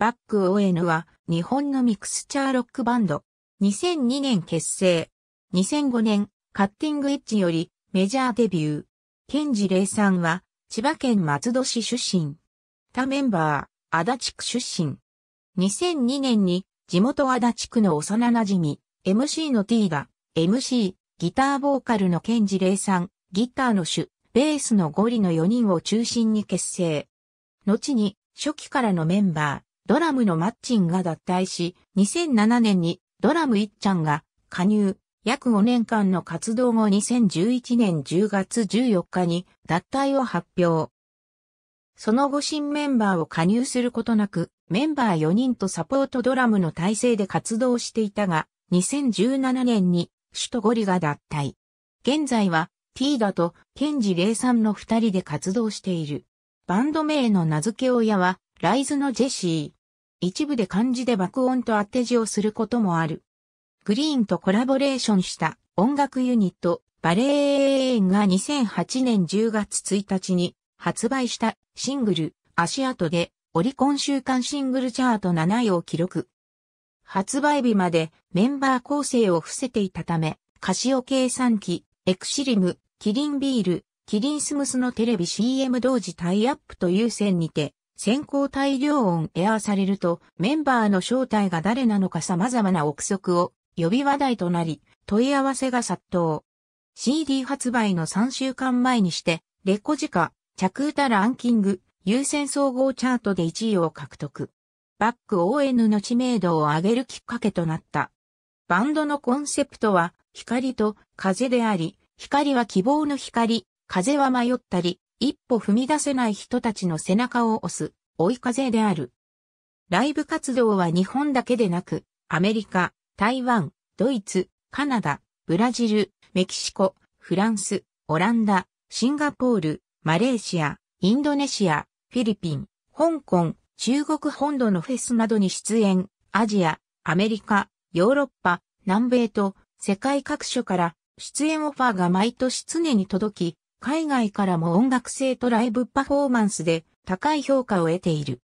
バック ON は日本のミクスチャーロックバンド。2002年結成。2005年、カッティングエッジよりメジャーデビュー。ケンジレイさんは千葉県松戸市出身。他メンバー、足立区出身。2002年に地元足立区の幼馴染み、MC の T が、MC、ギターボーカルのケンジレイさん、ギターの主、ベースのゴリの4人を中心に結成。後に初期からのメンバー、ドラムのマッチンが脱退し、2007年にドラムいっちゃんが加入、約5年間の活動後2011年10月14日に脱退を発表。その後新メンバーを加入することなく、メンバー4人とサポートドラムの体制で活動していたが、2017年に首都ゴリが脱退。現在は、ティーダとケンジ・レイさんの二人で活動している。バンド名の名付け親は、ライズのジェシー。一部で漢字で爆音と当て字をすることもある。グリーンとコラボレーションした音楽ユニット、バレーンが2008年10月1日に発売したシングル、足跡でオリコン週間シングルチャート7位を記録。発売日までメンバー構成を伏せていたため、カシオ計算機、エクシリム、キリンビール、キリンスムスのテレビ CM 同時タイアップという線にて、先行大量音エアーされると、メンバーの正体が誰なのか様々な憶測を呼び話題となり、問い合わせが殺到。CD 発売の3週間前にして、レコジカ、着歌ランキング、優先総合チャートで1位を獲得。バック ON の知名度を上げるきっかけとなった。バンドのコンセプトは、光と風であり、光は希望の光、風は迷ったり、一歩踏み出せない人たちの背中を押す、追い風である。ライブ活動は日本だけでなく、アメリカ、台湾、ドイツ、カナダ、ブラジル、メキシコ、フランス、オランダ、シンガポール、マレーシア、インドネシア、フィリピン、香港、中国本土のフェスなどに出演、アジア、アメリカ、ヨーロッパ、南米と世界各所から出演オファーが毎年常に届き、海外からも音楽性とライブパフォーマンスで高い評価を得ている。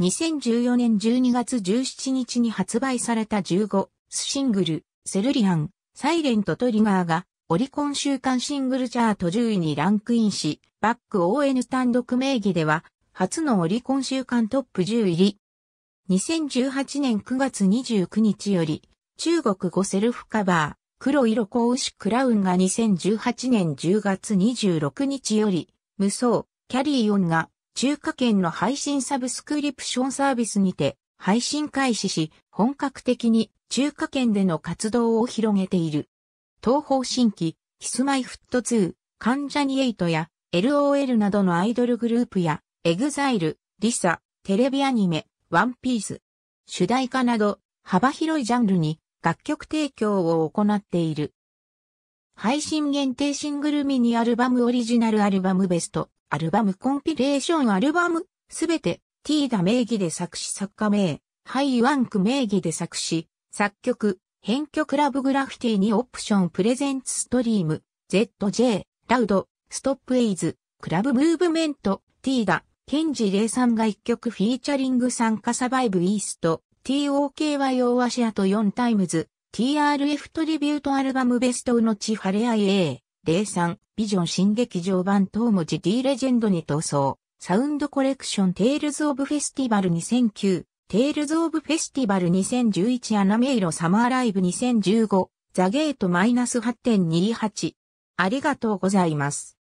2014年12月17日に発売された15シングル、セルリアン、サイレントトリガーがオリコン週間シングルチャート10位にランクインし、バック ON 単独名義では初のオリコン週間トップ10入り。2018年9月29日より中国語セルフカバー黒色子牛クラウンが2018年10月26日より、無双、キャリーオンが中華圏の配信サブスクリプションサービスにて配信開始し、本格的に中華圏での活動を広げている。東方新規、キスマイフット2、ンジャニエイトや LOL などのアイドルグループや、エグザイル、リサ、テレビアニメ、ワンピース、主題歌など幅広いジャンルに楽曲提供を行っている。配信限定シングルミニアルバムオリジナルアルバムベスト、アルバムコンピレーションアルバム、すべてーダ名義で作詞作家名、ハイワンク名義で作詞、作曲、編曲ラブグラフィティにオプションプレゼンツストリーム、ZJ、ラウド、ストップエイズ、クラブムーブメント、ーダ、ケンジレイさんが一曲フィーチャリング参加サバイブイースト、TOKY o アシアと4タイムズ、TRF トリビュートアルバムベストのちレアイ a 03、ビジョン新劇場版当文字 D レジェンドに逃走、サウンドコレクションテイルズオブフェスティバル2009、テイルズオブフェスティバル2011アナメイロサマーライブ2015、ザゲートマイナス8.28。ありがとうございます。